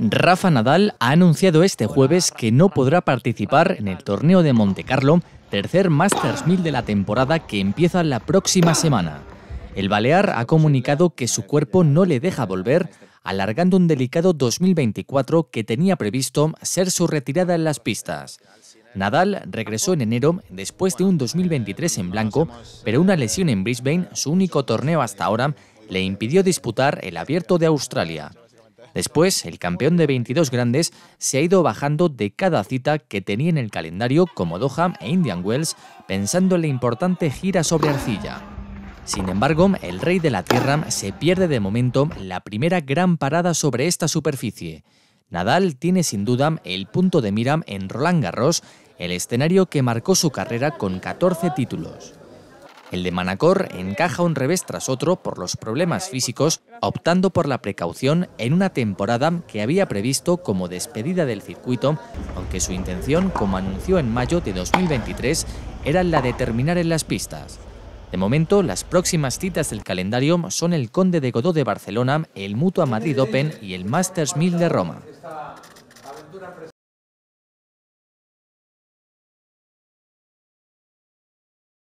Rafa Nadal ha anunciado este jueves que no podrá participar en el torneo de Monte Carlo, tercer Masters 1000 de la temporada que empieza la próxima semana. El balear ha comunicado que su cuerpo no le deja volver, alargando un delicado 2024 que tenía previsto ser su retirada en las pistas. Nadal regresó en enero después de un 2023 en blanco, pero una lesión en Brisbane, su único torneo hasta ahora, le impidió disputar el Abierto de Australia. Después, el campeón de 22 grandes se ha ido bajando de cada cita que tenía en el calendario como Doha e Indian Wells, pensando en la importante gira sobre arcilla. Sin embargo, el rey de la tierra se pierde de momento la primera gran parada sobre esta superficie. Nadal tiene sin duda el punto de mira en Roland Garros, el escenario que marcó su carrera con 14 títulos. El de Manacor encaja un revés tras otro por los problemas físicos, optando por la precaución en una temporada que había previsto como despedida del circuito, aunque su intención, como anunció en mayo de 2023, era la de terminar en las pistas. De momento, las próximas citas del calendario son el Conde de Godó de Barcelona, el Mutua Madrid Open y el Masters 1000 de Roma.